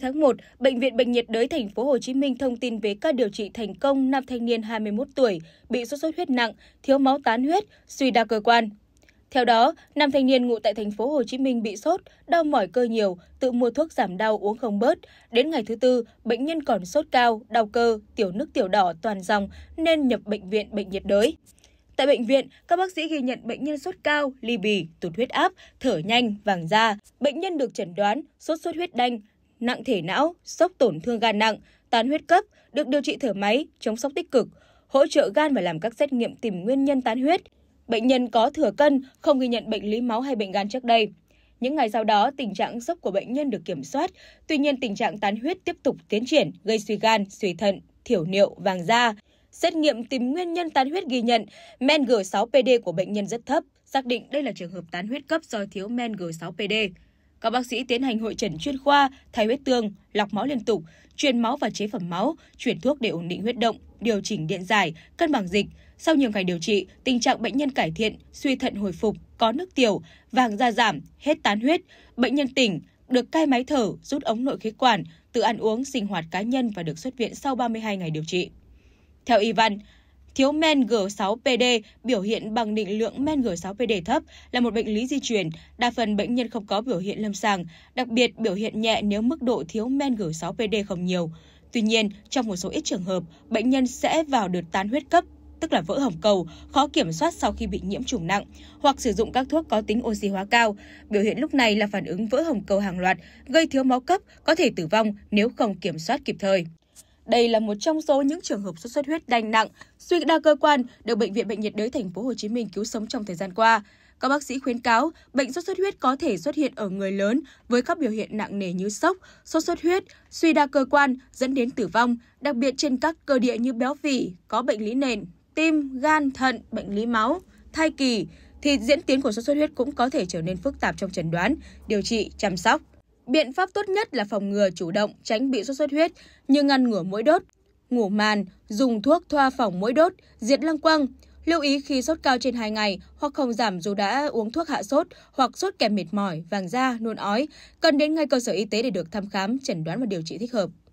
2 tháng 1, Bệnh viện Bệnh nhiệt đới thành phố Hồ Chí Minh thông tin về ca điều trị thành công nam thanh niên 21 tuổi bị sốt xuất huyết nặng, thiếu máu tán huyết, suy đa cơ quan. Theo đó, nam thanh niên ngụ tại thành phố Hồ Chí Minh bị sốt, đau mỏi cơ nhiều, tự mua thuốc giảm đau uống không bớt. Đến ngày thứ tư, bệnh nhân còn sốt cao, đau cơ, tiểu nước tiểu đỏ toàn dòng nên nhập bệnh viện bệnh nhiệt đới. Tại bệnh viện, các bác sĩ ghi nhận bệnh nhân sốt cao, ly bì, tụt huyết áp, thở nhanh, vàng da. Bệnh nhân được chẩn đoán sốt xuất huyết đanh, nặng thể não, sốc tổn thương gan nặng, tán huyết cấp, được điều trị thở máy, chống sốc tích cực, hỗ trợ gan và làm các xét nghiệm tìm nguyên nhân tán huyết. Bệnh nhân có thừa cân, không ghi nhận bệnh lý máu hay bệnh gan trước đây. Những ngày sau đó, tình trạng sốc của bệnh nhân được kiểm soát, tuy nhiên tình trạng tán huyết tiếp tục tiến triển, gây suy gan, suy thận, thiểu niệu, vàng da. Xét nghiệm tìm nguyên nhân tán huyết ghi nhận, men G6PD của bệnh nhân rất thấp, xác định đây là trường hợp tán huyết cấp do thiếu men G6PD. Các bác sĩ tiến hành hội trần chuyên khoa, thay huyết tương, lọc máu liên tục, truyền máu và chế phẩm máu, chuyển thuốc để ổn định huyết động, điều chỉnh điện giải, cân bằng dịch. Sau nhiều ngày điều trị, tình trạng bệnh nhân cải thiện, suy thận hồi phục, có nước tiểu, vàng da giảm, hết tán huyết, bệnh nhân tỉnh, được cai máy thở, rút ống nội khí quản, tự ăn uống, sinh hoạt cá nhân và được xuất viện sau 32 ngày điều trị. Theo Ivan, Thiếu men G6PD biểu hiện bằng định lượng men G6PD thấp là một bệnh lý di truyền, đa phần bệnh nhân không có biểu hiện lâm sàng, đặc biệt biểu hiện nhẹ nếu mức độ thiếu men G6PD không nhiều. Tuy nhiên, trong một số ít trường hợp, bệnh nhân sẽ vào đợt tán huyết cấp tức là vỡ hồng cầu, khó kiểm soát sau khi bị nhiễm trùng nặng, hoặc sử dụng các thuốc có tính oxy hóa cao. Biểu hiện lúc này là phản ứng vỡ hồng cầu hàng loạt, gây thiếu máu cấp, có thể tử vong nếu không kiểm soát kịp thời. Đây là một trong số những trường hợp sốt xuất huyết đanh nặng, suy đa cơ quan được bệnh viện Bệnh nhiệt đới thành phố Hồ Chí Minh cứu sống trong thời gian qua. Các bác sĩ khuyến cáo, bệnh sốt xuất huyết có thể xuất hiện ở người lớn với các biểu hiện nặng nề như sốc, sốt xuất huyết, suy đa cơ quan dẫn đến tử vong, đặc biệt trên các cơ địa như béo phì, có bệnh lý nền, tim, gan, thận, bệnh lý máu, thai kỳ thì diễn tiến của sốt xuất huyết cũng có thể trở nên phức tạp trong chẩn đoán, điều trị, chăm sóc. Biện pháp tốt nhất là phòng ngừa chủ động tránh bị sốt xuất huyết như ngăn ngừa mũi đốt, ngủ màn, dùng thuốc thoa phòng mũi đốt, diệt lăng quăng. Lưu ý khi sốt cao trên 2 ngày hoặc không giảm dù đã uống thuốc hạ sốt hoặc sốt kèm mệt mỏi, vàng da, nôn ói, cần đến ngay cơ sở y tế để được thăm khám, chẩn đoán và điều trị thích hợp.